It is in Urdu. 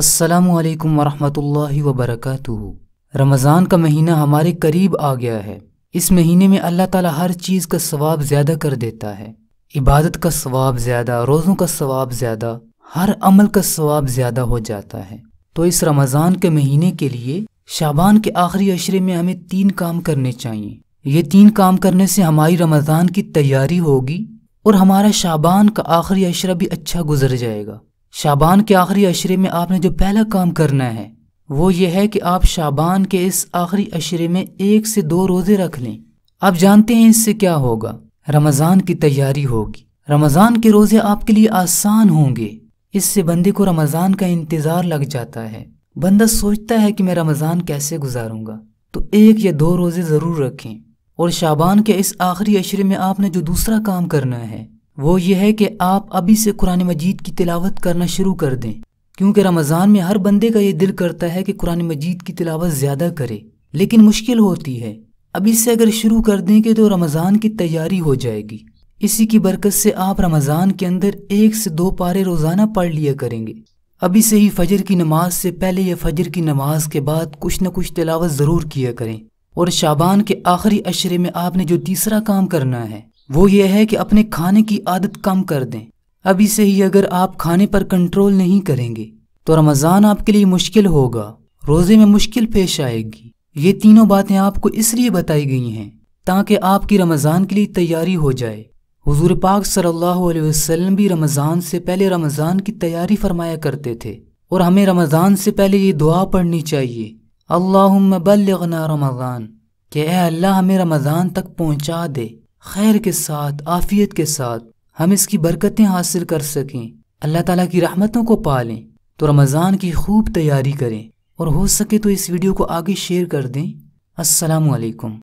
السلام علیکم ورحمۃ اللہ وبرکاتہ رمضان کا مہینہ ہمارے قریب آ گیا ہے اس مہینے میں اللہ تعالیٰ ہر چیز کا ثواب زیادہ کر دیتا ہے عبادت کا ثواب زیادہ روزوں کا ثواب زیادہ ہر عمل کا ثواب زیادہ ہو جاتا ہے تو اس رمضان کے مہینے کے لیے شابان کے آخری عشرے میں ہمیں تین کام کرنے چاہیے یہ تین کام کرنے سے ہماری رمضان کی تیاری ہوگی اور ہمارا شابان کا آخری عشرہ بھی اچھا گزر جائے گا شابان کے آخری عشرے میں آپ نے جو پہلا کام کرنا ہے وہ یہ ہے کہ آپ شابان کے اس آخری عشرے میں ایک سے دو روزے رکھ لیں آپ جانتے ہیں اس سے کیا ہوگا رمضان کی تیاری ہوگی رمضان کے روزے آپ کے لیے آسان ہوں گے اس سے بندے کو رمضان کا انتظار لگ جاتا ہے بندہ سوچتا ہے کہ میں رمضان کیسے گزاروں گا تو ایک یا دو روزے ضرور رکھیں اور شابان کے اس آخری عشرے میں آپ نے جو دوسرا کام کرنا ہے وہ یہ ہے کہ آپ ابھی سے قرآن مجید کی تلاوت کرنا شروع کر دیں کیونکہ رمضان میں ہر بندے کا یہ دل کرتا ہے کہ قرآن مجید کی تلاوت زیادہ کرے لیکن مشکل ہوتی ہے ابھی سے اگر شروع کر دیں گے تو رمضان کی تیاری ہو جائے گی اسی کی برکت سے آپ رمضان کے اندر ایک سے دو پارے روزانہ پڑھ لیا کریں گے ابھی سے ہی فجر کی نماز سے پہلے یا فجر کی نماز کے بعد کچھ نہ کچھ تلاوت ضرور کیا کریں اور شابان کے آخری اشرے میں آپ نے جو تیسرا کام کرنا ہے وہ یہ ہے کہ اپنے کھانے کی عادت کم کر دیں ابھی سے ہی اگر آپ کھانے پر کنٹرول نہیں کریں گے تو رمضان آپ کے لیے مشکل ہوگا روزے میں مشکل پیش آئے گی یہ تینوں باتیں آپ کو اس لیے بتائی گئی ہیں تاکہ آپ کی رمضان کے لیے تیاری ہو جائے حضور پاک صلی اللہ علیہ وسلم بھی رمضان سے پہلے رمضان کی تیاری فرمایا کرتے تھے اور ہمیں رمضان سے پہلے یہ دعا پڑھنی چاہیے اللہ بلغنا رمضان کہ اے اللہ ہمیں رمضان تک پہنچا دے خیر کے ساتھ آفیت کے ساتھ ہم اس کی برکتیں حاصل کر سکیں اللہ تعالیٰ کی رحمتوں کو پالیں تو رمضان کی خوب تیاری کریں اور ہو سکے تو اس ویڈیو کو آگے شیئر کر دیں السلام علیکم